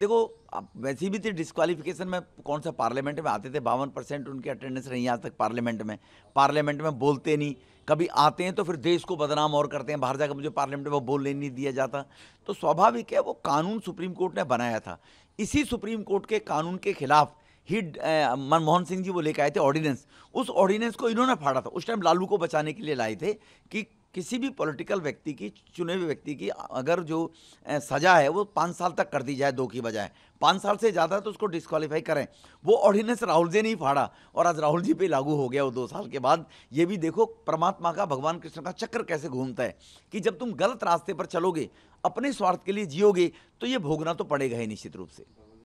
देखो आप वैसे भी थे डिस्कालिफिकेशन में कौन सा पार्लियामेंट में आते थे बावन परसेंट उनकी अटेंडेंस नहीं आज तक पार्लियामेंट में पार्लियामेंट में बोलते नहीं कभी आते हैं तो फिर देश को बदनाम और करते हैं बाहर जाकर मुझे पार्लियामेंट में वो बोलने नहीं दिया जाता तो स्वाभाविक है वो कानून सुप्रीम कोर्ट ने बनाया था इसी सुप्रीम कोर्ट के कानून के खिलाफ़ ही मनमोहन सिंह जी वो लेकर आए थे ऑर्डिनेंस उस ऑर्डिनेंस को इन्होंने फाड़ा था उस टाइम लालू को बचाने के लिए लाए थे कि किसी भी पॉलिटिकल व्यक्ति की चुने हुए व्यक्ति की अगर जो सज़ा है वो पाँच साल तक कर दी जाए दो की बजाय पाँच साल से ज़्यादा तो उसको डिस्कवालीफाई करें वो ऑर्डिनेंस राहुल जी ने ही फाड़ा और आज राहुल जी पे लागू हो गया वो दो साल के बाद ये भी देखो परमात्मा का भगवान कृष्ण का चक्र कैसे घूमता है कि जब तुम गलत रास्ते पर चलोगे अपने स्वार्थ के लिए जियोगे तो ये भोगना तो पड़ेगा ही निश्चित रूप से